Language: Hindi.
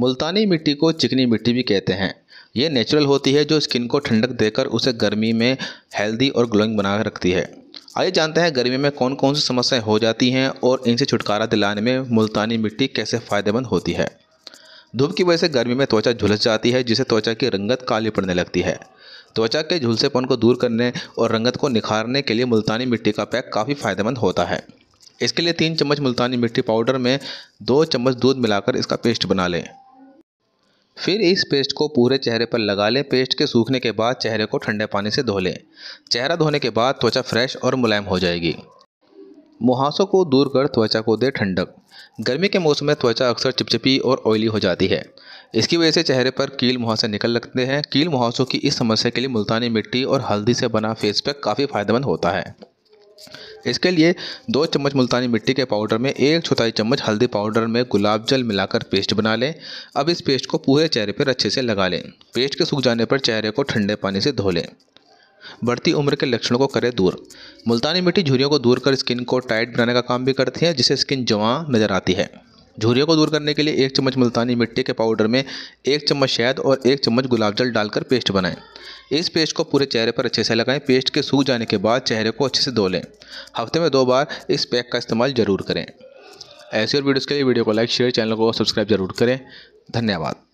मुल्तानी मिट्टी को चिकनी मिट्टी भी कहते हैं ये नेचुरल होती है जो स्किन को ठंडक देकर उसे गर्मी में हेल्दी और ग्लोइंग बना रखती है आइए जानते हैं गर्मी में कौन कौन सी समस्याएं हो जाती हैं और इनसे छुटकारा दिलाने में मुल्तानी मिट्टी कैसे फ़ायदेमंद होती है धूप की वजह से गर्मी में त्वचा झुलस जाती है जिससे त्वचा की रंगत काली पड़ने लगती है त्वचा के झुलसेपन को दूर करने और रंगत को निखारने के लिए मुल्तानी मिट्टी का पैक काफ़ी फ़ायदेमंद होता है इसके लिए तीन चम्मच मुल्तानी मिट्टी पाउडर में दो चम्मच दूध मिलाकर इसका पेस्ट बना लें फिर इस पेस्ट को पूरे चेहरे पर लगा लें पेस्ट के सूखने के बाद चेहरे को ठंडे पानी से धो लें चेहरा धोने के बाद त्वचा फ्रेश और मुलायम हो जाएगी मुहासों को दूर कर त्वचा को दे ठंडक गर्मी के मौसम में त्वचा अक्सर चिपचिपी और ऑयली हो जाती है इसकी वजह से चेहरे पर कील मुहासे निकल लगते हैं कील मुहासों की इस समस्या के लिए मुल्तानी मिट्टी और हल्दी से बना फेस पैक काफ़ी फायदेमंद होता है इसके लिए दो चम्मच मुल्तानी मिट्टी के पाउडर में एक चौथाई चम्मच हल्दी पाउडर में गुलाब जल मिलाकर पेस्ट बना लें अब इस पेस्ट को पूरे चेहरे पर अच्छे से लगा लें पेस्ट के सूख जाने पर चेहरे को ठंडे पानी से धो लें बढ़ती उम्र के लक्षणों को करें दूर मुल्तानी मिट्टी झुरियों को दूर कर स्किन को टाइट बनाने का काम भी करती है जिससे स्किन जमा नज़र आती है झुरिया को दूर करने के लिए एक चम्मच मुल्तानी मिट्टी के पाउडर में एक चम्मच शहद और एक चम्मच गुलाब जल डालकर पेस्ट बनाएं इस पेस्ट को पूरे चेहरे पर अच्छे से लगाएं पेस्ट के सूख जाने के बाद चेहरे को अच्छे से धो लें हफ्ते में दो बार इस पैक का इस्तेमाल ज़रूर करें ऐसे और वीडियोज़ के लिए वीडियो को लाइक शेयर चैनल को सब्सक्राइब जरूर करें धन्यवाद